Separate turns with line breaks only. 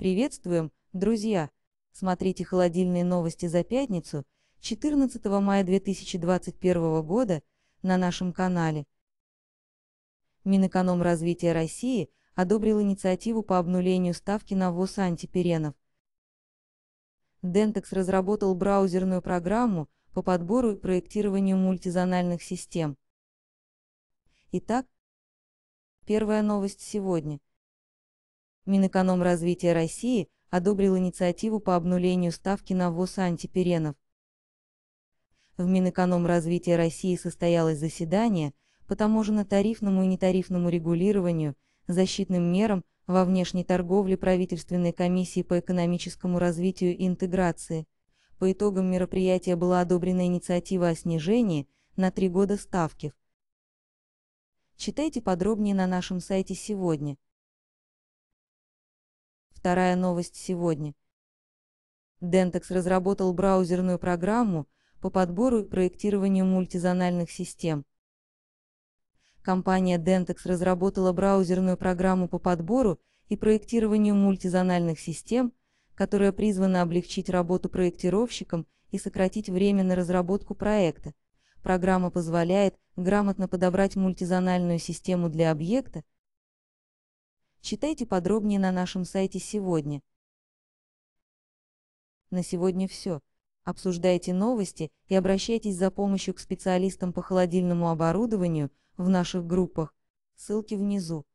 Приветствуем, друзья! Смотрите холодильные новости за пятницу, 14 мая 2021 года, на нашем канале. Минэкономразвития России одобрил инициативу по обнулению ставки на ввоз антиперенов. Dentex разработал браузерную программу по подбору и проектированию мультизональных систем. Итак, первая новость сегодня – Минэкономразвития России одобрил инициативу по обнулению ставки на ввоз антиперенов. В Минэкономразвития России состоялось заседание по таможенно-тарифному и нетарифному регулированию, защитным мерам во внешней торговле правительственной комиссии по экономическому развитию и интеграции. По итогам мероприятия была одобрена инициатива о снижении на три года ставки. Читайте подробнее на нашем сайте сегодня. Вторая новость сегодня. Dentex разработал браузерную программу по подбору и проектированию мультизональных систем. Компания Dentex разработала браузерную программу по подбору и проектированию мультизональных систем, которая призвана облегчить работу проектировщикам и сократить время на разработку проекта. Программа позволяет грамотно подобрать мультизональную систему для объекта, Читайте подробнее на нашем сайте сегодня. На сегодня все. Обсуждайте новости и обращайтесь за помощью к специалистам по холодильному оборудованию в наших группах. Ссылки внизу.